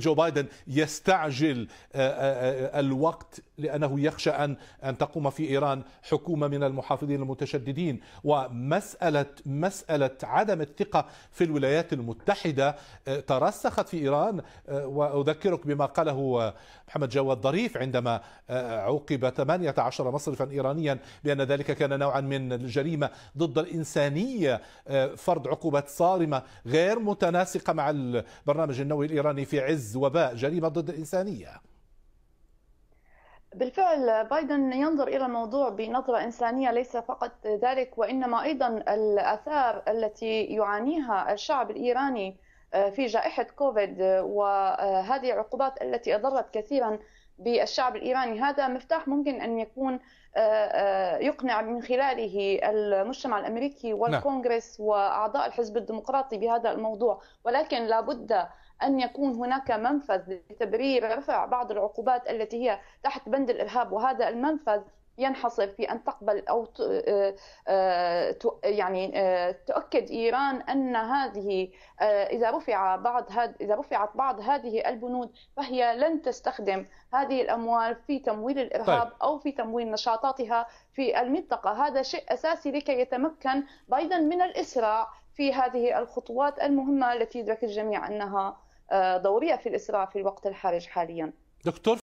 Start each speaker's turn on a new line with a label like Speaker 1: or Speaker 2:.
Speaker 1: جو بايدن يستعجل آه، آه، آه، الوقت لانه يخشى ان ان تقوم في ايران حكومه من المحافظين المتشددين ومساله مساله عدم الثقه في الولايات المتحده ترسخت في ايران واذكرك بما قاله محمد جواد ظريف عندما عوقب 18 مصرفا ايرانيا بان ذلك كان نوعا من الجريمه ضد الانسانيه فرض عقوبات صارمه غير متناسقه مع البرنامج النووي الايراني في عز عز وباء جريمه ضد الانسانيه
Speaker 2: بالفعل بايدن ينظر الى الموضوع بنظره انسانيه ليس فقط ذلك وانما ايضا الاثار التي يعانيها الشعب الايراني آه، في جائحه كوفيد وهذه آه، العقوبات التي اضرت كثيرا بالشعب الايراني هذا مفتاح ممكن ان يكون آه، آه، يقنع من خلاله المجتمع الامريكي نعم. والكونغرس واعضاء الحزب الديمقراطي بهذا الموضوع ولكن لابد ان يكون هناك منفذ لتبرير رفع بعض العقوبات التي هي تحت بند الارهاب وهذا المنفذ ينحصر في ان تقبل او آه، آه، يعني آه، تؤكد ايران ان هذه اذا رفع بعض اذا رفعت بعض هذه البنود فهي لن تستخدم هذه الاموال في تمويل الارهاب طيب. او في تمويل نشاطاتها في المنطقه، هذا شيء اساسي لكي يتمكن بايدن من الاسراع في هذه الخطوات المهمه التي يدرك الجميع انها دوريه في الاسراع في الوقت الحرج حاليا.
Speaker 1: دكتور